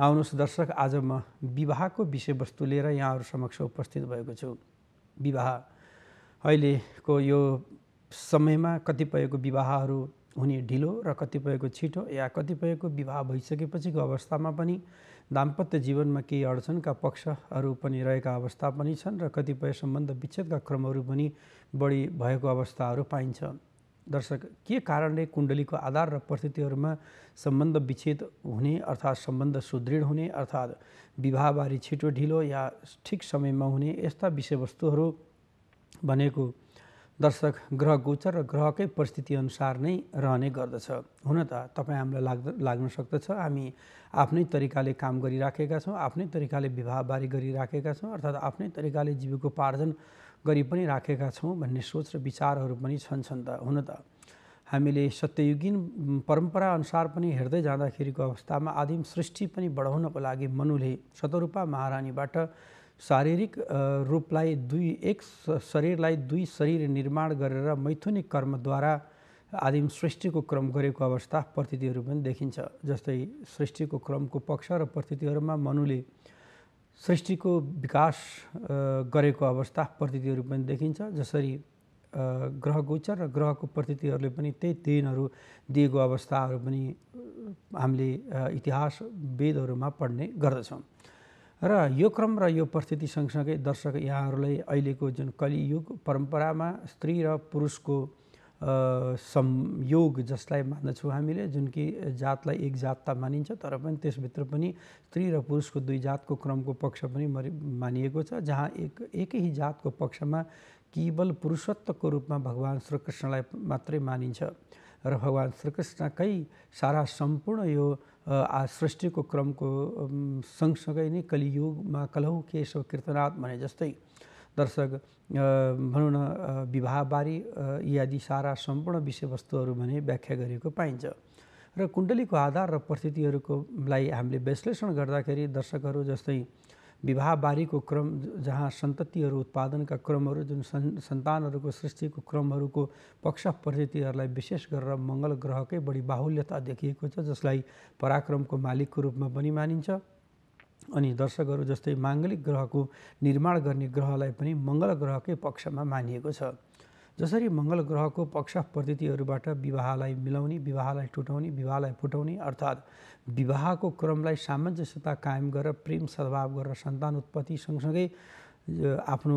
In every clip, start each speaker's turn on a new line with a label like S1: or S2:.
S1: आउनुहोस् दर्शक आज म विवाहको विषयवस्तु लिएर यहाँहरू समक्ष उपस्थित भएको छु विवाह अहिलेको यो समयमा कतिपयको विवाहहरू हुने ढिलो र कतिपयको छिटो या कतिपयको विवाह भइसकेपछिको अवस्थामा पनि दाम्पत्य जीवनमा केही अडचनका पक्षहरू पनि रहेका अवस्था पनि छन् र कतिपय सम्बन्ध विच्छेदका क्रमहरू पनि बढी भएको अवस्थाहरू पाइन्छ दर्शक के कारणले कुण्डलीको आधार र परिस्थितिहरूमा सम्बन्ध विच्छेद हुने अर्थात् सम्बन्ध सुदृढ हुने अर्थात् विवाहबारी छिटो ढिलो या ठिक समयमा हुने यस्ता विषयवस्तुहरू भनेको दर्शक ग्रह गोचर र ग्रहकै परिस्थितिअनुसार नै रहने गर्दछ हुन त तपाईँ हामीलाई लाग्द लाग्न सक्दछ हामी आफ्नै तरिकाले काम गरिराखेका छौँ आफ्नै तरिकाले विवाहबारी गरिराखेका छौँ अर्थात् आफ्नै तरिकाले जीविकोपार्जन गरी पनि राखेका छौँ भन्ने सोच र विचारहरू पनि छन् छन् त हुन त हामीले सत्ययुगीन परम्पराअनुसार पनि हेर्दै जाँदाखेरिको अवस्थामा आदिम सृष्टि पनि बढाउनको लागि मनुले शतरूपा महारानीबाट शारीरिक रूपलाई दुई एक शरीरलाई दुई शरीर निर्माण गरेर मैथुनिक कर्मद्वारा आदिम सृष्टिको क्रम गरेको अवस्था प्रतीतिहरू पनि देखिन्छ जस्तै सृष्टिको क्रमको पक्ष र प्रतीतिहरूमा मनुले सृष्टिको विकास गरेको अवस्था प्रतीतिहरू पनि देखिन्छ जसरी ग्रह गोचर र ग्रहको प्रतीतिहरूले पनि त्यही तेनहरू दिएको अवस्थाहरू पनि हामीले इतिहास वेदहरूमा पढ्ने गर्दछौँ र यो क्रम र यो परिस्थिति सँगसँगै दर्शक यहाँहरूलाई अहिलेको जुन कलियुग परम्परामा स्त्री र पुरुषको संयोग जसलाई मान्दछौँ हामीले जुन कि जातलाई एक जातता मानिन्छ तर पनि त्यसभित्र पनि स्त्री र पुरुषको दुई जातको क्रमको पक्ष पनि मानिएको छ जहाँ एक एकै जातको पक्षमा केवल पुरुषत्वको रूपमा भगवान् श्रीकृष्णलाई मात्रै मानिन्छ र भगवान् श्रीकृष्णकै सारा सम्पूर्ण यो सृष्टिको क्रमको सँगसँगै नै कलियुगमा कलौ केशव कीर्तनाथ भने जस्तै दर्शक भनौँ न विवाहबारे यदि सारा सम्पूर्ण विषयवस्तुहरू भने व्याख्या गरिएको पाइन्छ र कुण्डलीको आधार र परिस्थितिहरूको लागि हामीले विश्लेषण गर्दाखेरि दर्शकहरू जस्तै विवाहबारीको क्रम जहाँ सन्ततिहरू उत्पादनका क्रमहरू जुन सन् सन्तानहरूको सृष्टिको क्रमहरूको पक्ष परिस्थितिहरूलाई विशेष गरेर मङ्गल ग्रहकै बढी बाहुल्यता देखिएको छ जसलाई पराक्रमको मालिकको रूपमा पनि मानिन्छ अनि दर्शकहरू जस्तै माङ्गलिक ग्रहको निर्माण गर्ने ग्रहलाई पनि मङ्गल ग्रहकै पक्षमा मानिएको छ जसरी मङ्गल ग्रहको पक्ष प्रतीतिहरूबाट विवाहलाई मिलाउने विवाहलाई टुटाउने विवाहलाई फुटाउने अर्थात् विवाहको क्रमलाई सामञ्जस्यता कायम गरेर प्रेम सद्भाव गरेर सन्तान उत्पत्ति सँगसँगै आफ्नो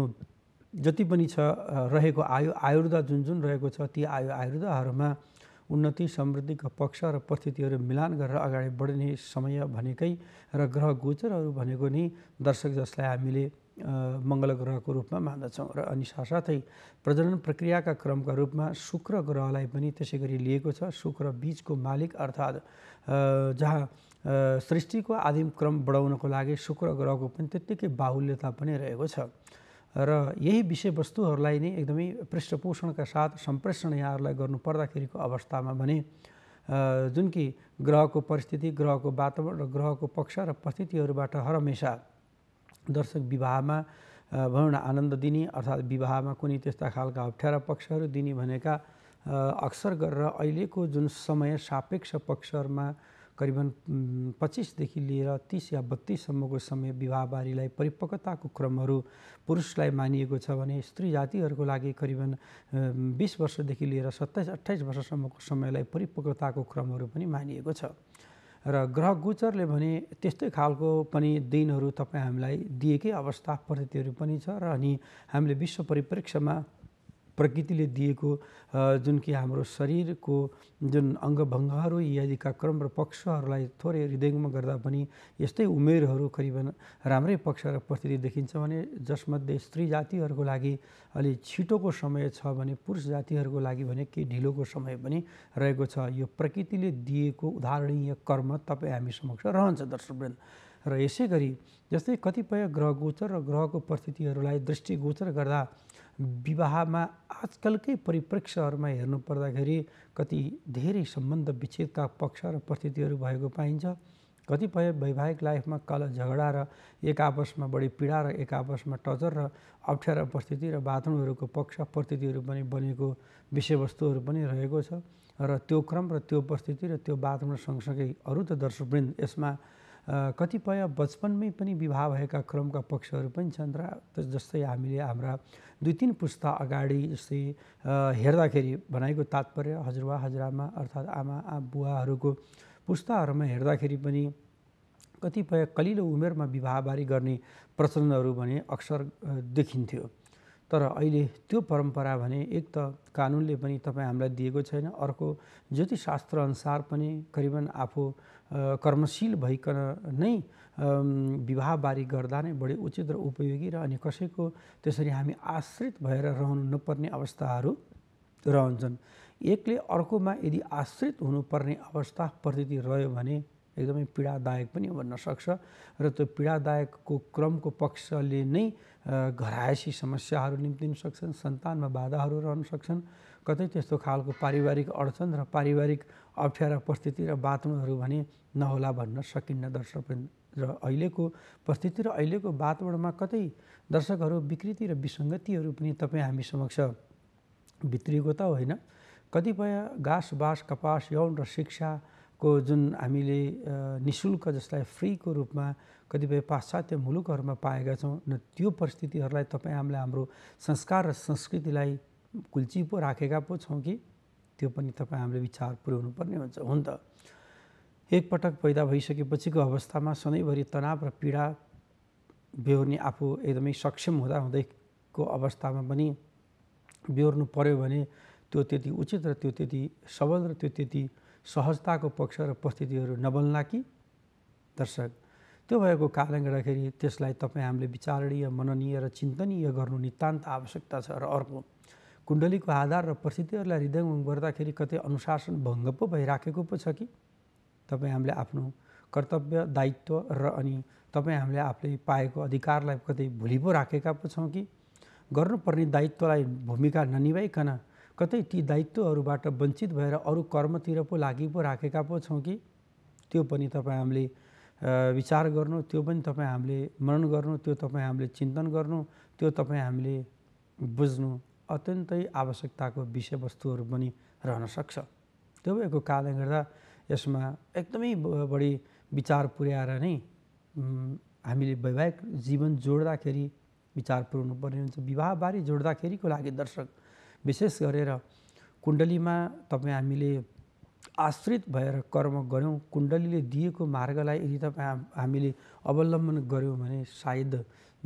S1: जति पनि छ रहेको आयु आयुर्दा जुन जुन रहेको छ ती आयु आयुर्दाहरूमा उन्नति समृद्धिका पक्ष र परिस्थितिहरू मिलान गरेर अगाडि बढ्ने समय भनेकै र ग्रह गोचरहरू भनेको नै दर्शक जसलाई हामीले मङ्गल ग्रहको रूपमा मान्दछौँ र अनि साथसाथै प्रजनन प्रक्रियाका क्रमका रूपमा शुक्र ग्रहलाई पनि त्यसै गरी लिएको छ शुक्र बीजको मालिक अर्थात् जहाँ सृष्टिको आदिम क्रम बढाउनको लागि शुक्र ग्रहको पनि त्यत्तिकै बाहुल्यता पनि रहेको छ र यही विषयवस्तुहरूलाई नै एकदमै पृष्ठपोषणका साथ सम्प्रेषण यहाँहरूलाई गर्नुपर्दाखेरिको अवस्थामा भने जुन कि ग्रहको परिस्थिति ग्रहको वातावरण र ग्रहको पक्ष र परिस्थितिहरूबाट हरमेसा दर्शक विवाहमा भनौँ न आनन्द दिने अर्थात् विवाहमा कुनै त्यस्ता खालका अप्ठ्यारा पक्षहरू दिने भनेका अक्सर गरेर अहिलेको जुन समय सापेक्ष पक्षहरूमा करिबन पच्चिसदेखि लिएर तिस या बत्तिससम्मको समय विवाहबारीलाई परिपक्वताको क्रमहरू पुरुषलाई मानिएको छ भने स्त्री जातिहरूको लागि करिबन बिस वर्षदेखि लिएर सत्ताइस अट्ठाइस वर्षसम्मको समयलाई परिपक्वताको क्रमहरू पनि मानिएको छ र ग्रह गोचरले भने त्यस्तै खालको पनि दिनहरू तपाईँ हामीलाई दिएकै अवस्था परिस्थितिहरू पनि छ र अनि हामीले विश्व परिप्रेक्ष्यमा प्रकृतिले दिएको जुन कि हाम्रो शरीरको जुन अङ्गभङ्गहरू इत्यादिका क्रम र पक्षहरूलाई थोरै हृदयमा गर्दा पनि यस्तै उमेरहरू करिबन राम्रै पक्ष र प्रस्तुति देखिन्छ भने जसमध्ये स्त्री जातिहरूको लागि अलि छिटोको समय छ भने पुरुष जातिहरूको लागि भने के ढिलोको समय पनि रहेको छ यो प्रकृतिले दिएको उदाहरणीय कर्म तपाईँ हामी समक्ष रहन्छ दर्शकवृन्द र यसै गरी जस्तै कतिपय ग्रह गोचर र ग्रहको परिस्थितिहरूलाई दृष्टिगोचर गर्दा विवाहमा आजकलकै परिप्रेक्ष्यहरूमा हेर्नु पर्दाखेरि कति धेरै सम्बन्ध विच्छेदका पक्ष र परिस्थितिहरू भएको पाइन्छ कतिपय वैवाहिक लाइफमा कल झगडा र एक आपसमा बढी पीडा र एक आपसमा टचर र अप्ठ्यारो परिस्थिति र बाथरुमहरूको पक्ष परिस्थितिहरू पनि बनेको विषयवस्तुहरू पनि रहेको छ र त्यो क्रम र त्यो परिस्थिति र त्यो वातावरण सँगसँगै अरू त दर्शकवृन्द यसमा कतिपय बचपनमै पनि विवाह भएका क्रमका पक्षहरू पनि छन् र जस्तै हामीले हाम्रा दुई तिन पुस्ता अगाडि जस्तै हेर्दाखेरि भनाइको तात्पर्य हजुरबा हजुरआमा अर्थात् आमा आ बुवाहरूको पुस्ताहरूमा हेर्दाखेरि पनि कतिपय कलिलो उमेरमा विवाहबारी गर्ने प्रचलनहरू भने अक्सर देखिन्थ्यो तर अहिले त्यो परम्परा भने एक त कानुनले पनि तपाईँ हामीलाई दिएको छैन अर्को ज्योतिषशास्त्र अनुसार पनि करिबन आफू कर्मशील भइकन नै विवाहबारी गर्दा नै बढी उचित र उपयोगी र अनि कसैको त्यसरी हामी आश्रित भएर रहनु नपर्ने अवस्थाहरू रहन्छन् एकले अर्कोमा यदि आश्रित हुनुपर्ने अवस्था प्रतिति रह्यो भने एकदमै पीडादायक पनि भन्न सक्छ र त्यो पीडादायकको क्रमको पक्षले नै घरायसी समस्याहरू निम्ति सक्छन् सन्तानमा बाधाहरू रहन सक्छन् कतै त्यस्तो खालको पारिवारिक अडचन र पारिवारिक अप्ठ्यारा परिस्थिति र वातावरणहरू भने नहोला भन्न सकिन्न दर्शक र अहिलेको परिस्थिति र अहिलेको वातावरणमा कतै दर्शकहरू विकृति र विसङ्गतिहरू पनि तपाईँ हामी समक्ष भित्रिएको त होइन कतिपय घाँस बाँस कपास यौन र शिक्षा को जुन हामीले नि शुल्क जसलाई फ्रीको रूपमा कतिपय पाश्चात्य मुलुकहरूमा पाएका छौँ न त्यो परिस्थितिहरूलाई तपाईँ हामीले हाम्रो संस्कार र संस्कृतिलाई कुल्ची पो राखेका पो छौँ कि त्यो पनि तपाईँ हामीले विचार पुर्याउनु पर्ने हुन्छ हुन त एकपटक पैदा भइसकेपछिको अवस्थामा सधैँभरि तनाव र पीडा बेहोर्ने आफू एकदमै सक्षम हुँदा हुँदैको अवस्थामा पनि बेहोर्नु पऱ्यो भने त्यो त्यति उचित र त्यो त्यति सबल र त्यो त्यति सहजताको पक्ष र परिस्थितिहरू नबल्ला कि दर्शक त्यो भएको कारणले गर्दाखेरि त्यसलाई तपाईँ हामीले विचारणीय मननीय र चिन्तनीय गर्नु नितान्त आवश्यकता छ र अर्को कुण्डलीको आधार र परिस्थितिहरूलाई हृदयमा गर्दाखेरि कतै अनुशासन भङ्ग पो भइराखेको पो छ कि तपाईँ हामीले आफ्नो कर्तव्य दायित्व र अनि तपाईँ हामीले आफूले पाएको अधिकारलाई कतै भुलि पो राखेका पो छौँ कि गर्नुपर्ने दायित्वलाई भूमिका ननिभाइकन कतै ती दायित्वहरूबाट वञ्चित भएर अरू कर्मतिर पो लागि पो राखेका पो छौँ कि त्यो पनि तपाईँ हामीले विचार गर्नु त्यो पनि तपाईँ हामीले मनन गर्नु त्यो तपाईँ हामीले चिन्तन गर्नु त्यो तपाईँ हामीले बुझ्नु अत्यन्तै आवश्यकताको विषयवस्तुहरू पनि रहन सक्छ त्यो भएको कारणले गर्दा यसमा एकदमै बढी विचार पुर्याएर नै हामीले वैवाहिक जीवन जोड्दाखेरि विचार पुर्याउनु पर्ने हुन्छ विवाहबारे जोड्दाखेरिको लागि दर्शक विशेष गरेर कुण्डलीमा तपाईँ हामीले आश्रित भएर कर्म गऱ्यौँ कुण्डलीले दिएको मार्गलाई यदि तपाईँ हामीले अवलम्बन गऱ्यौँ भने सायद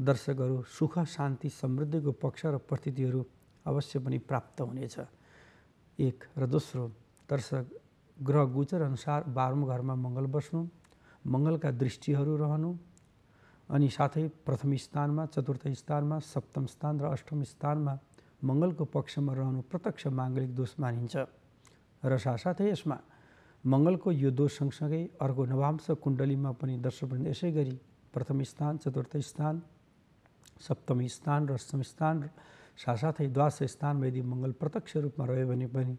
S1: दर्शकहरू सुख शान्ति समृद्धिको पक्ष र प्रतिथिहरू अवश्य पनि प्राप्त हुनेछ एक र दोस्रो दर्शक ग्रह गोचर अनुसार बाह्रौँ घरमा मङ्गल बस्नु मङ्गलका दृष्टिहरू रहनु अनि साथै प्रथम स्थानमा चतुर्थ स्थानमा सप्तम स्थान र अष्टम स्थानमा मङ्गलको पक्षमा रहनु प्रत्यक्ष माङ्गलिक दोष मानिन्छ र साथसाथै यसमा मङ्गलको यो दोष सँगसँगै अर्को नवांश कुण्डलीमा पनि दर्शकवृन्द यसै गरी प्रथम स्थान चतुर्थ स्थान सप्तमी स्थान र अष्टम स्थान साथसाथै द्वास स्थानमा यदि मङ्गल प्रत्यक्ष रूपमा रह्यो भने पनि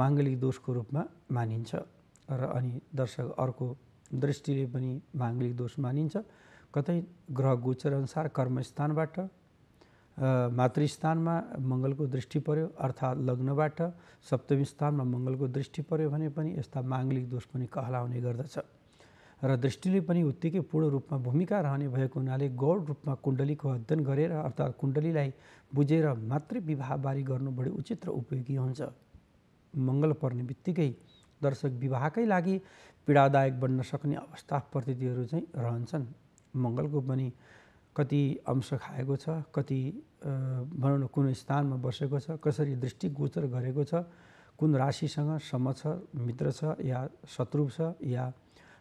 S1: माङ्गलिक दोषको रूपमा मानिन्छ र अनि दर्शक अर्को दृष्टिले पनि माङ्गलिक दोष मानिन्छ कतै ग्रह गोचर अनुसार कर्मस्थानबाट मातृस्थानमा मङ्गलको दृष्टि पर्यो अर्थात् लग्नबाट सप्तमी स्थानमा मङ्गलको दृष्टि पर्यो भने पनि यस्ता माङ्गलिक दोष पनि कहलाउने गर्दछ र दृष्टिले पनि उत्तिकै पूर्ण रूपमा भूमिका रहने भएको हुनाले गौड रूपमा कुण्डलीको अध्ययन गरेर अर्थात् कुण्डलीलाई बुझेर मात्र विवाहबारी गर्नु बढी उचित र उपयोगी हुन्छ मङ्गल पर्ने बित्तिकै दर्शक विवाहकै लागि पीडादायक बन्न सक्ने अवस्था प्रतीतिहरू चाहिँ रहन्छन् मङ्गलको पनि कति अंश खाएको छ कति भनौँ न कुन स्थानमा बसेको छ कसरी दृष्टिगोचर गरेको छ कुन राशिसँग सम छ मित्र छ या शत्रु छ या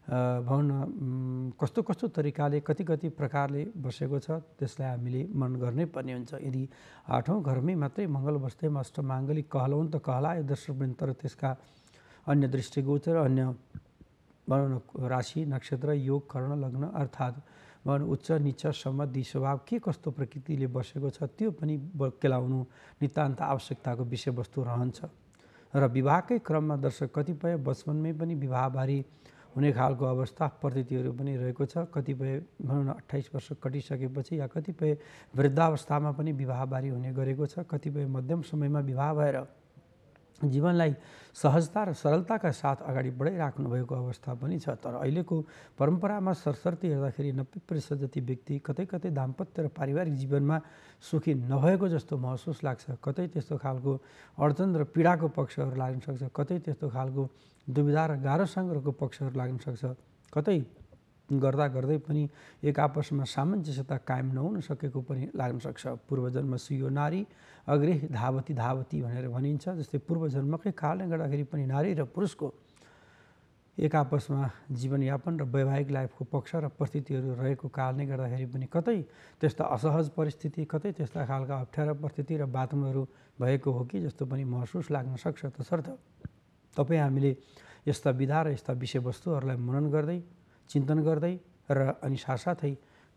S1: भनौँ न कस्तो कस्तो तरिकाले कति कति प्रकारले बसेको छ त्यसलाई हामीले मन गर्नै पर्ने हुन्छ यदि आठौँ घरमै मात्रै मङ्गल बस्दैमा अष्टमाङ्गलिक कहलाउन् त कहलायो दर्शन तर त्यसका अन्य दृष्टिगोचर अन्य भनौँ न राशि नक्षत्र योग कर्ण लग्न अर्थात् उच्च निचसम्म दुई स्वभाव के कस्तो प्रकृतिले बसेको छ त्यो पनि केलाउनु नितान्त आवश्यकताको विषयवस्तु रहन्छ र विवाहकै क्रममा दर्शक कतिपय बचपनमै पनि विवाहबारी हुने खालको अवस्था प्रतीतिहरू पनि रहेको छ कतिपय भनौँ न अठाइस वर्ष कटिसकेपछि या कतिपय वृद्धावस्थामा पनि विवाहबारी हुने गरेको छ कतिपय मध्यम समयमा विवाह भएर जीवनलाई सहजता र सरलताका साथ अगाडि भएको अवस्था पनि छ तर अहिलेको परम्परामा सरसर्ती हेर्दाखेरि नब्बे प्रतिशत जति व्यक्ति कतै कतै दाम्पत्य र पारिवारिक जीवनमा सुखी नभएको जस्तो महसुस लाग्छ कतै त्यस्तो खालको अडचन र पीडाको पक्षहरू लाग्न सक्छ कतै त्यस्तो खालको दुविधा र गाह्रो सङ्ग्रहको पक्षहरू लाग्न सक्छ कतै गर्दा गर्दै पनि एक आपसमा सामञ्जस्यता कायम नहुन सकेको पनि लाग्न सक्छ पूर्वजन्म सियो नारी अग्रे धावती धावती भनेर भनिन्छ जस्तै पूर्वजन्मकै कारणले गर्दाखेरि पनि नारी र पुरुषको एक आपसमा जीवनयापन र वैवाहिक लाइफको पक्ष र परिस्थितिहरू रहेको कारणले गर्दाखेरि पनि कतै त्यस्ता असहज परिस्थिति कतै त्यस्ता खालका अप्ठ्यारा परिस्थिति र वातावरणहरू भएको हो कि जस्तो पनि महसुस लाग्न सक्छ तसर्थ तपाईँ हामीले यस्ता विधा र यस्ता विषयवस्तुहरूलाई मनन गर्दै चिन्तन गर्दै र अनि साथसाथै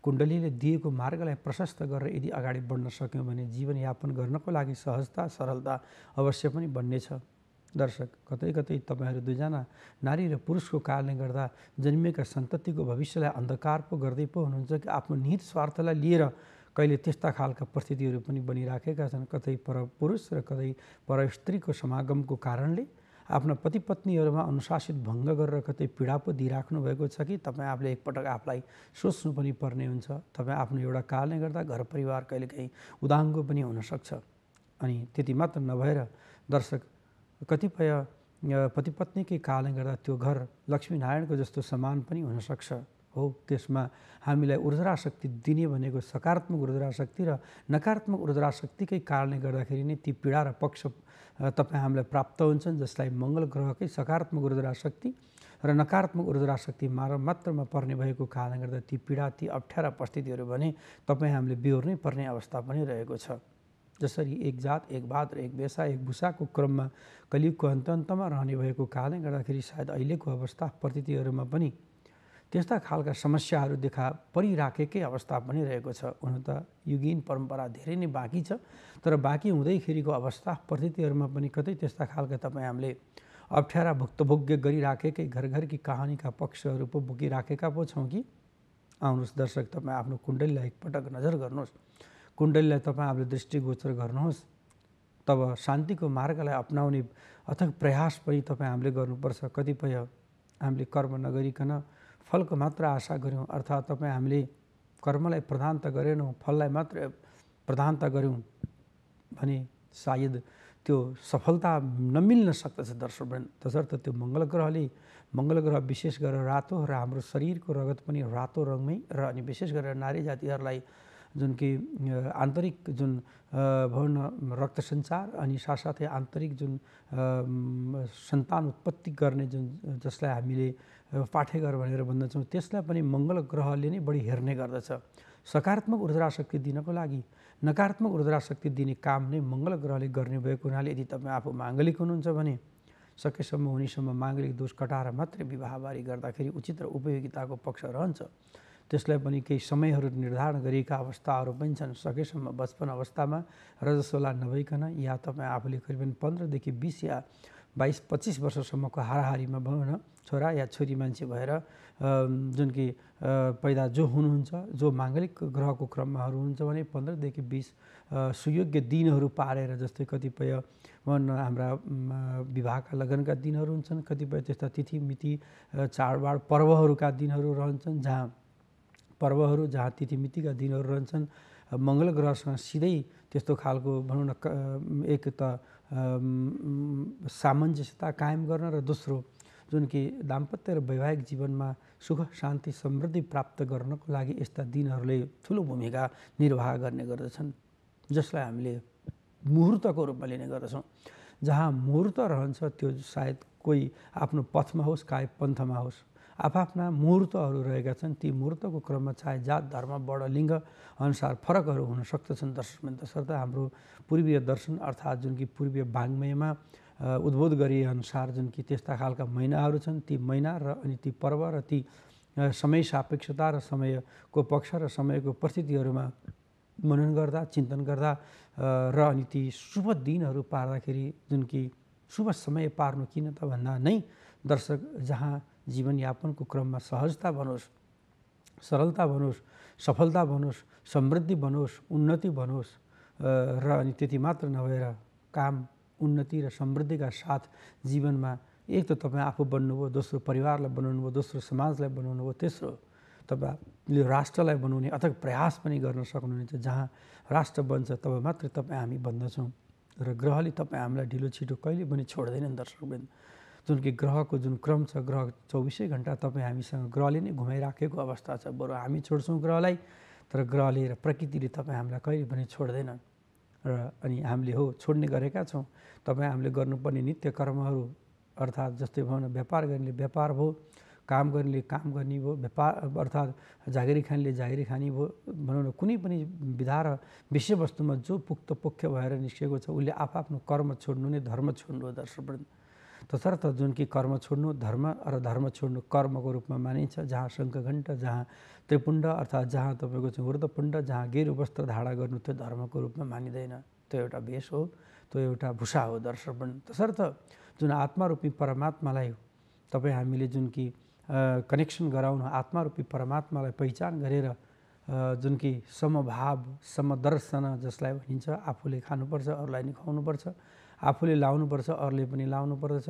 S1: कुण्डलीले दिएको मार्गलाई प्रशस्त गरेर यदि अगाडि बढ्न सक्यौँ भने जीवनयापन गर्नको लागि सहजता सरलता अवश्य पनि बन्नेछ दर्शक कतै कतै तपाईँहरू दुईजना नारी र पुरुषको कारणले गर्दा जन्मिएका सन्ततिको भविष्यलाई अन्धकार पो गर्दै पो हुनुहुन्छ कि आफ्नो निहित स्वार्थलाई लिएर कहिले त्यस्ता खालका परिस्थितिहरू पनि बनिराखेका छन् कतै पर पुरुष र कतै पर स्त्रीको समागमको कारणले आफ्ना पतिपत्नीहरूमा अनुशासित भङ्ग गरेर कतै पीडा पो दिइराख्नु भएको छ कि तपाईँ आफूले एकपटक आफूलाई सोच्नु पनि पर्ने हुन्छ तपाईँ आफ्नो एउटा कालले गर्दा घर परिवार कहिलेकाहीँ उदाङ्गो पनि हुनसक्छ अनि त्यति मात्र नभएर दर्शक कतिपय पतिपत्नीकै कालले गर्दा त्यो घर लक्ष्मीनारायणको जस्तो समान पनि हुनसक्छ हो त्यसमा हामीलाई ऊर्जा शक्ति दिने भनेको सकारात्मक ऊर्जा शक्ति र नकारात्मक ऊर्जा शक्तिकै कारणले गर्दाखेरि नै ती पीडा र पक्ष तपाईँ हामीलाई प्राप्त हुन्छन् जसलाई मङ्गल ग्रहकै सकारात्मक ऊर्जा शक्ति र नकारात्मक ऊर्जा शक्ति मार मात्रमा पर्ने भएको कारणले गर्दा ती पीडा ती अप्ठ्यारा परिस्थितिहरू भने तपाईँ हामीले बिहोर्नै पर्ने अवस्था पनि रहेको छ जसरी एक जात एक बात र एक बेसा एक भूषाको क्रममा कलियुगको अन्त अन्तमा रहने भएको कारणले गर्दाखेरि सायद अहिलेको अवस्था परिस्थितिहरूमा पनि त्यस्ता खालका समस्याहरू देखा परिराखेकै अवस्था पनि रहेको छ हुन त युगिन परम्परा धेरै नै बाँकी छ तर बाँकी हुँदैखेरिको अवस्था प्रकृतिहरूमा पनि कतै त्यस्ता खालका तपाईँ हामीले अप्ठ्यारा भुक्तभोग्य गरिराखेकै घर घरकी कहानीका पक्षहरू पो बोकिराखेका पो छौँ कि आउनुहोस् दर्शक तपाईँ आफ्नो कुण्डलीलाई एकपटक नजर गर्नुहोस् कुण्डलीलाई तपाईँ आफूले दृष्टिगोचर गर्नुहोस् तब शान्तिको मार्गलाई अप्नाउने अथक प्रयास पनि तपाईँ हामीले गर्नुपर्छ कतिपय हामीले कर्म नगरिकन फलको मात्र आशा गऱ्यौँ अर्थात् तपाईँ हामीले कर्मलाई प्रधानता गरेनौँ फललाई मात्र प्रधानता गऱ्यौँ भने सायद त्यो सफलता नमिल्न सक्दछ दर्शक तसर्थ त्यो मङ्गल ग्रहले मङ्गल ग्रह विशेष गरेर रातो र हाम्रो शरीरको रगत पनि रातो रङमै र अनि विशेष गरेर नारी जातिहरूलाई जुन कि आन्तरिक जुन भवन रक्त सञ्चार अनि साथसाथै आन्तरिक जुन सन्तान उत्पत्ति गर्ने जुन जसलाई हामीले पाठेघर भनेर भन्दछौँ त्यसलाई पनि मङ्गल ग्रहले नै बढी हेर्ने गर्दछ सकारात्मक ऊर्जा शक्ति दिनको लागि नकारात्मक ऊर्जा शक्ति दिने काम नै मङ्गल ग्रहले गर्ने भएको हुनाले यदि तपाईँ आफू माङ्गलिक हुनुहुन्छ भने सकेसम्म हुनेसम्म माङ्गलिक दोष कटाएर मात्रै विवाहबारी गर्दाखेरि उचित र उपयोगिताको पक्ष रहन्छ त्यसलाई पनि केही समयहरू निर्धारण गरिएका अवस्थाहरू पनि छन् सकेसम्म बचपन अवस्थामा रजसोला नभइकन या तपाईँ आफूले करिबन पन्ध्रदेखि बिस या बाइस पच्चिस वर्षसम्मको हाराहारीमा भएन न छोरा या छोरी मान्छे भएर जुन कि पैदा जो हुनुहुन्छ जो माङ्गलिक ग्रहको क्रममाहरू हुन्छ भने पन्ध्रदेखि बिस सुयोग्य दिनहरू पारेर जस्तै कतिपय भनौँ न हाम्रा विवाहका लगनका दिनहरू हुन्छन् कतिपय त्यस्ता तिथि मिति चाडबाड पर्वहरूका दिनहरू रहन्छन् जहाँ पर्वहरू जहाँ तिथिमितिका दिनहरू रहन्छन् मङ्गल ग्रहसँग सिधै त्यस्तो खालको भनौँ न एक त सामञ्जस्यता कायम गर्न र दोस्रो जुन कि दाम्पत्य र वैवाहिक जीवनमा सुख शान्ति समृद्धि प्राप्त गर्नको लागि यस्ता दिनहरूले ठुलो भूमिका निर्वाह गर्ने गर्दछन् जसलाई हामीले मुहुर्तको रूपमा लिने गर्दछौँ जहाँ मुहुर्त रहन्छ त्यो सायद कोही आफ्नो पथमा होस् काय पन्थमा होस् आफ्ना मुहुर्तहरू रहेका छन् ती मुहुर्तको क्रममा चाहे जात धर्म वर्ण लिङ्ग अनुसार फरकहरू हुन सक्दछन् दर्शन तसर्थ हाम्रो पूर्वीय दर्शन अर्थात् जुन कि पूर्वीय भाङ्मयमा उद्बोध गरिएअनुसार जुन कि त्यस्ता खालका महिनाहरू छन् ती महिना र अनि ती पर्व र ती समय सापेक्षता र समयको पक्ष र समयको परिस्थितिहरूमा मनन गर्दा चिन्तन गर्दा र अनि ती शुभ दिनहरू पार्दाखेरि जुन कि शुभ समय पार्नु किन त भन्दा नै दर्शक जहाँ जीवनयापनको क्रममा सहजता बनोस् सरलता बनोस् सफलता बनोस् समृद्धि बनोस् उन्नति बनोस् र अनि त्यति मात्र नभएर काम उन्नति र समृद्धिका साथ जीवनमा एक त तपाईँ आफू बन्नुभयो दोस्रो परिवारलाई बनाउनुभयो दोस्रो समाजलाई बनाउनुभयो तेस्रो तपाईँले राष्ट्रलाई बनाउने अथवा प्रयास पनि गर्न सक्नुहुनेछ जहाँ राष्ट्र बन्छ तब मात्र तपाईँ हामी बन्दछौँ र ग्रहले तपाईँ हामीलाई ढिलो छिटो कहिले पनि छोड्दैनन् दर्शकवृन्द जुन कि ग्रहको जुन क्रम छ ग्रह चौबिसै घन्टा तपाईँ हामीसँग ग्रहले नै घुमाइराखेको अवस्था छ बरु हामी छोड्छौँ ग्रहलाई तर ग्रहले र प्रकृतिले तपाईँ हामीलाई कहिले पनि छोड्दैन र अनि हामीले हो छोड्ने गरेका छौँ तपाईँ हामीले गर्नुपर्ने नित्य कर्महरू अर्थात् जस्तै भनौँ व्यापार गर्नेले व्यापार भयो काम गर्नेले काम गर्ने भयो व्यापार अर्थात् जागिरी खानेले जागिरी खाने भयो भनौँ न कुनै पनि विधा र विषयवस्तुमा जो पुक्त पोख्य भएर निस्किएको छ उसले आफआफ्नो कर्म छोड्नु नै धर्म छोड्नु हो दर्शक तसर्थ जुन कि कर्म छोड्नु धर्म र धर्म छोड्नु कर्मको रूपमा मानिन्छ जहाँ शङ्खघण्ट जहाँ त्रिपुण्ड अर्थात् जहाँ तपाईँको चाहिँ वृद्धपुण्ड जहाँ गिर वस्त्र धारा गर्नु त्यो धर्मको रूपमा मानिँदैन त्यो एउटा भेष हो त्यो एउटा भूषा हो पनि तसर्थ जुन आत्मारूपी परमात्मालाई तपाईँ हामीले जुन कि कनेक्सन गराउनु आत्मारूपी परमात्मालाई पहिचान गरेर जुन कि समभाव समदर्शन जसलाई भनिन्छ आफूले खानुपर्छ अरूलाई नि खुवाउनुपर्छ आफूले लाउनुपर्छ अरूले पनि लाउनुपर्दछ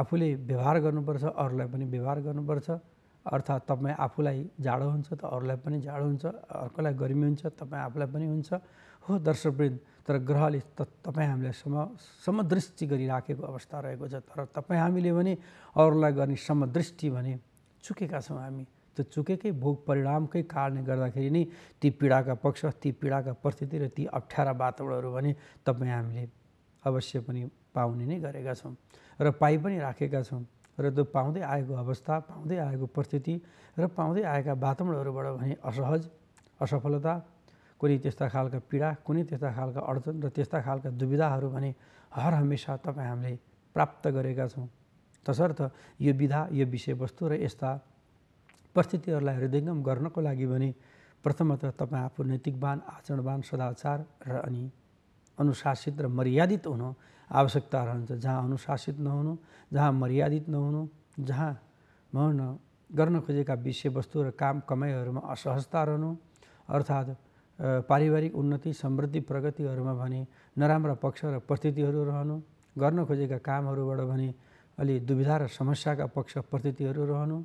S1: आफूले व्यवहार गर्नुपर्छ अरूलाई पनि व्यवहार गर्नुपर्छ अर्थात् तपाईँ आफूलाई जाडो हुन्छ त अरूलाई पनि जाडो हुन्छ अर्कोलाई गर्मी हुन्छ तपाईँ आफूलाई पनि हुन्छ हो दर्शकवृन्द तर ग्रहले त तपाईँ हामीलाई सम समदृष्टि गरिराखेको अवस्था रहेको छ तर तपाईँ हामीले भने अरूलाई गर्ने समदृष्टि भने चुकेका छौँ हामी त्यो चुकेकै भोग परिणामकै कारणले गर्दाखेरि नै ती पीडाका पक्ष ती पीडाका परिस्थिति र ती अप्ठ्यारा वातावरणहरू भने तपाईँ हामीले अवश्य पनि पाउने नै गरेका छौँ र पाइ पनि राखेका छौँ र त्यो पाउँदै आएको अवस्था पाउँदै आएको परिस्थिति र पाउँदै आएका वातावरणहरूबाट भने असहज असफलता कुनै त्यस्ता खालका पीडा कुनै त्यस्ता खालका अडचन र त्यस्ता खालका दुविधाहरू भने हर हमेसा तपाईँ हामीले प्राप्त गरेका छौँ तसर्थ यो विधा यो विषयवस्तु र यस्ता परिस्थितिहरूलाई हृदयङ्गम गर्नको लागि भने प्रथमत तपाईँ आफू नैतिकवान आचरणवान सदाचार र अनि अनुशासित र मर्यादित हुनु आवश्यकता रहन्छ जहाँ अनुशासित नहुनु जहाँ मर्यादित नहुनु जहाँ भनौँ गर्न खोजेका विषयवस्तु र काम कमाइहरूमा असहजता रहनु अर्थात् पारिवारिक उन्नति समृद्धि प्रगतिहरूमा भने नराम्रा पक्ष र परिस्थितिहरू रहनु गर्न खोजेका कामहरूबाट भने अलि दुविधा र समस्याका पक्ष परिस्थितिहरू रहनु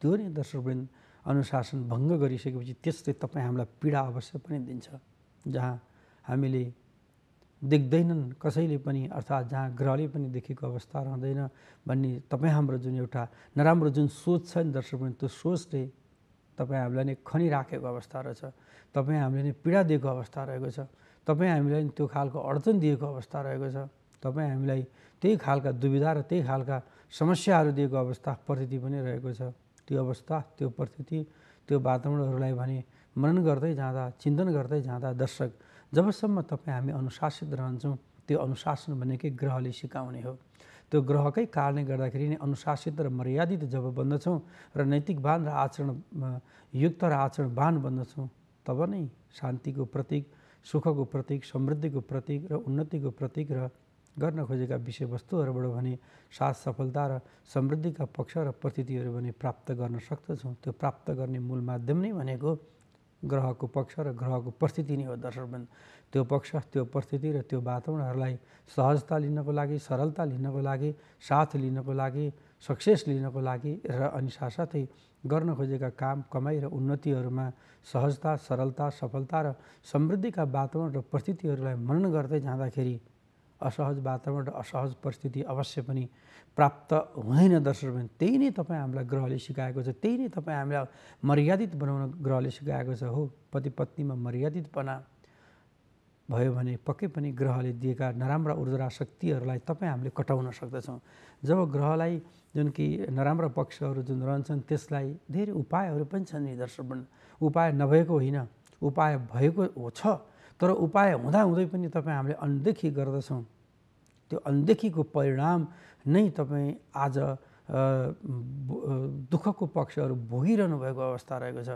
S1: त्यो नै दर्शकवृन्द अनुशासन भङ्ग गरिसकेपछि त्यसले तपाईँ हामीलाई पीडा अवश्य पनि दिन्छ जहाँ हामीले देख्दैनन् कसैले पनि अर्थात् जहाँ ग्रहले पनि देखेको अवस्था रहँदैन भन्ने तपाईँ हाम्रो जुन एउटा नराम्रो जुन सोच छ नि दर्शक पनि त्यो सोचले तपाईँ हामीलाई नै खनिराखेको अवस्था रहेछ तपाईँ हामीले नै पीडा दिएको अवस्था रहेको छ तपाईँ हामीलाई त्यो खालको अडचन दिएको अवस्था रहेको छ तपाईँ हामीलाई त्यही खालका दुविधा र त्यही खालका समस्याहरू दिएको अवस्था परिस्थिति पनि रहेको छ त्यो अवस्था त्यो परिस्थिति त्यो वातावरणहरूलाई भने मनन गर्दै जाँदा चिन्तन गर्दै जाँदा दर्शक जबसम्म तपाईँ हामी अनुशासित रहन्छौँ त्यो अनुशासन भनेकै ग्रहले सिकाउने हो त्यो ग्रहकै कारणले गर्दाखेरि नै अनुशासित र मर्यादित जब बन्दछौँ र नैतिक नैतिकवान र आचरण युक्त र आचरण आचरणवान बन्दछौँ तब नै शान्तिको प्रतीक सुखको प्रतीक समृद्धिको प्रतीक र उन्नतिको प्रतीक र गर्न खोजेका विषयवस्तुहरूबाट भने साथ सफलता र समृद्धिका पक्ष र प्रतीतिहरू भने प्राप्त गर्न सक्दछौँ त्यो प्राप्त गर्ने मूल माध्यम नै भनेको ग्रहको पक्ष र ग्रहको परिस्थिति नै हो दर्शकबन्ध त्यो पक्ष त्यो परिस्थिति र त्यो वातावरणहरूलाई सहजता लिनको लागि सरलता लिनको लागि साथ लिनको लागि सक्सेस लिनको लागि र अनि साथसाथै गर्न खोजेका काम कमाइ र उन्नतिहरूमा सहजता सरलता सफलता र समृद्धिका वातावरण र परिस्थितिहरूलाई मनन गर्दै जाँदाखेरि असहज वातावरण असहज परिस्थिति अवश्य पनि प्राप्त हुँदैन दर्शक भने त्यही नै तपाईँ हामीलाई ग्रहले सिकाएको छ त्यही नै तपाईँ हामीलाई मर्यादित बनाउन ग्रहले सिकाएको छ हो पति पत्नीमा मर्यादितपना भयो भने पक्कै पनि ग्रहले दिएका नराम्रा ऊर्जा शक्तिहरूलाई तपाईँ हामीले कटाउन सक्दछौँ जब ग्रहलाई जुन कि नराम्रा पक्षहरू जुन रहन्छन् त्यसलाई धेरै उपायहरू पनि छन् नि दर्शक उपाय नभएको होइन उपाय भएको हो छ तर उपाय हुँदाहुँदै पनि तपाईँ हामीले अनदेखि गर्दछौँ त्यो अनदेखिको परिणाम नै तपाईँ आज दुःखको पक्षहरू भोगिरहनु भएको अवस्था रहेको छ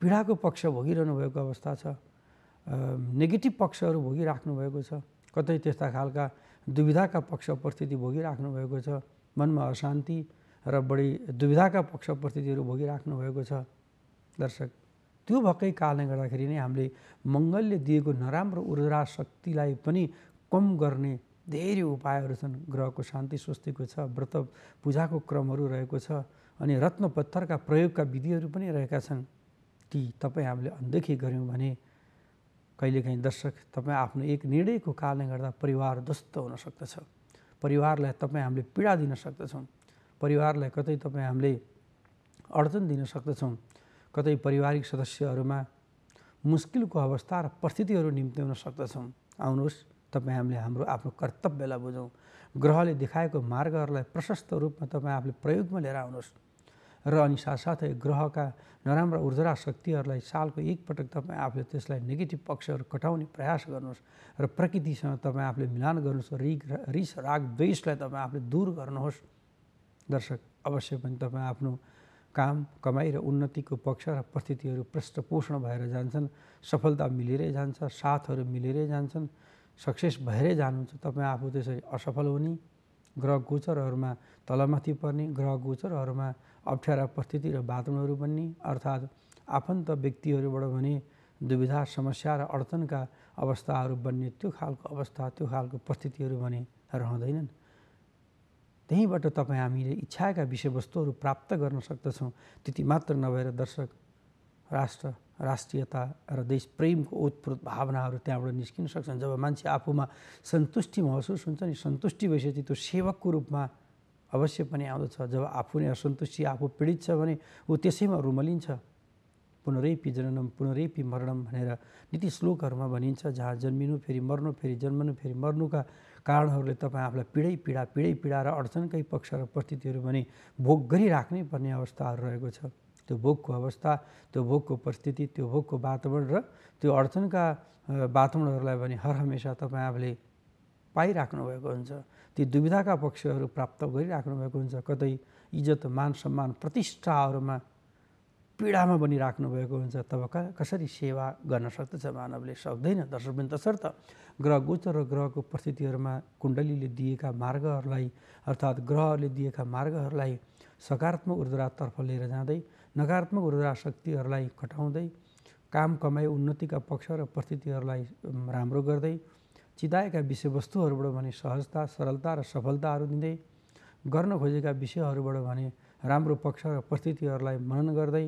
S1: पीडाको पक्ष भोगिरहनु भएको अवस्था छ नेगेटिभ पक्षहरू भोगिराख्नु भएको छ कतै त्यस्ता खालका दुविधाका पक्ष परिस्थिति भोगिराख्नु भएको छ मनमा अशान्ति र बढी दुविधाका पक्ष परिस्थितिहरू भोगिराख्नु भएको छ दर्शक त्यो भएकै कारणले गर्दाखेरि नै हामीले मङ्गलले दिएको नराम्रो ऊर्जा शक्तिलाई पनि कम गर्ने धेरै उपायहरू छन् ग्रहको शान्ति स्वस्तिको छ व्रत पूजाको क्रमहरू रहेको छ अनि रत्न पत्थरका प्रयोगका विधिहरू पनि रहेका छन् ती तपाईँ हामीले अनदेखि गऱ्यौँ भने कहिलेकाहीँ दर्शक तपाईँ आफ्नो एक निर्णयको कारणले गर्दा परिवार ध्वस्त हुन सक्दछ परिवारलाई तपाईँ हामीले पीडा दिन सक्दछौँ परिवारलाई कतै तपाईँ हामीले अडचन दिन सक्दछौँ कतै पारिवारिक सदस्यहरूमा मुस्किलको अवस्था र परिस्थितिहरू निम्त्याउन सक्दछौँ आउनुहोस् तपाईँ हामीले हाम्रो आफ्नो कर्तव्यलाई बुझौँ ग्रहले देखाएको मार्गहरूलाई प्रशस्त रूपमा तपाईँ आफूले प्रयोगमा लिएर आउनुहोस् र अनि साथसाथै ग्रहका नराम्रा ऊर्जा शक्तिहरूलाई सालको एकपटक तपाईँ आफूले त्यसलाई नेगेटिभ पक्षहरू कटाउने प्रयास गर्नुहोस् र प्रकृतिसँग तपाईँ आफूले मिलान गर्नुहोस् रिग रिस राग द्वेषलाई तपाईँ आफूले दूर गर्नुहोस् दर्शक अवश्य पनि तपाईँ आफ्नो काम कमाइ र उन्नतिको पक्ष र परिस्थितिहरू पृष्ठपोषण भएर जान्छन् सफलता मिलेरै जान्छ साथहरू मिलेरै जान्छन् सक्सेस भएरै जानुहुन्छ तपाईँ आफू त्यसरी असफल हुने ग्रह गोचरहरूमा तलमाथि पर्ने ग्रह गोचरहरूमा अप्ठ्यारा परिस्थिति र वातावरणहरू बन्ने अर्थात् आफन्त व्यक्तिहरूबाट भने दुविधा समस्या र अडचनका अवस्थाहरू बन्ने त्यो खालको अवस्था त्यो खालको परिस्थितिहरू भने रहँदैनन् त्यहीँबाट तपाईँ हामीले इच्छाका विषयवस्तुहरू प्राप्त गर्न सक्दछौँ त्यति मात्र नभएर दर्शक राष्ट्र राष्ट्रियता र देश प्रेमको ओतप्रोत भावनाहरू त्यहाँबाट निस्किन सक्छन् जब मान्छे आफूमा सन्तुष्टि महसुस हुन्छ नि सन्तुष्टि भइसकेपछि त्यो सेवकको रूपमा अवश्य पनि आउँदछ जब आफू नै असन्तुष्टि आफू पीडित छ भने ऊ त्यसैमा रुमलिन्छ पुनरेपि जननम पुनरेपि मरणम भनेर नीति श्लोकहरूमा भनिन्छ जहाँ जन्मिनु फेरि मर्नु फेरि जन्मनु फेरि मर्नुका कारणहरूले तपाईँ आफूलाई पीडै पीडा पीडै पीडा र अडचनकै पक्ष र परिस्थितिहरू पनि भोग गरिराख्नै पर्ने अवस्थाहरू रहेको छ त्यो भोगको अवस्था त्यो भोगको परिस्थिति त्यो भोगको वातावरण र त्यो अडचनका वातावरणहरूलाई पनि हर हमेसा तपाईँ आफूले पाइराख्नु भएको हुन्छ ती दुविधाका पक्षहरू प्राप्त गरिराख्नु भएको हुन्छ कतै इज्जत मान सम्मान प्रतिष्ठाहरूमा पीडामा पनि राख्नुभएको हुन्छ तब कसरी सेवा गर्न सक्दछ मानवले सक्दैन दर्शकबिन तसर्थ ग्रह गोचर र ग्रहको परिस्थितिहरूमा कुण्डलीले दिएका मार्गहरूलाई अर्थात् ग्रहहरूले दिएका मार्गहरूलाई सकारात्मक ऊर्जातर्फ लिएर जाँदै नकारात्मक ऊर्जा शक्तिहरूलाई खटाउँदै काम कमाइ उन्नतिका पक्ष र परिस्थितिहरूलाई राम्रो गर्दै चिताएका विषयवस्तुहरूबाट भने सहजता सरलता र सफलताहरू दिँदै गर्न खोजेका विषयहरूबाट भने राम्रो पक्ष र परिस्थितिहरूलाई मनन गर्दै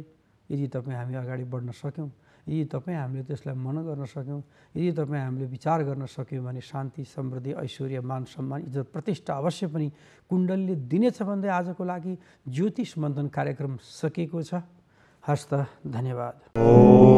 S1: यदि तपाईँ हामी अगाडि बढ्न सक्यौँ यदि तपाईँ हामीले त्यसलाई मन गर्न सक्यौँ यदि तपाईँ हामीले विचार गर्न सक्यौँ भने शान्ति समृद्धि ऐश्वर्य मान सम्मान इज्जत प्रतिष्ठा अवश्य पनि कुण्डलले दिनेछ भन्दै आजको लागि ज्योतिष मन्थन कार्यक्रम सकिएको छ हस्त धन्यवाद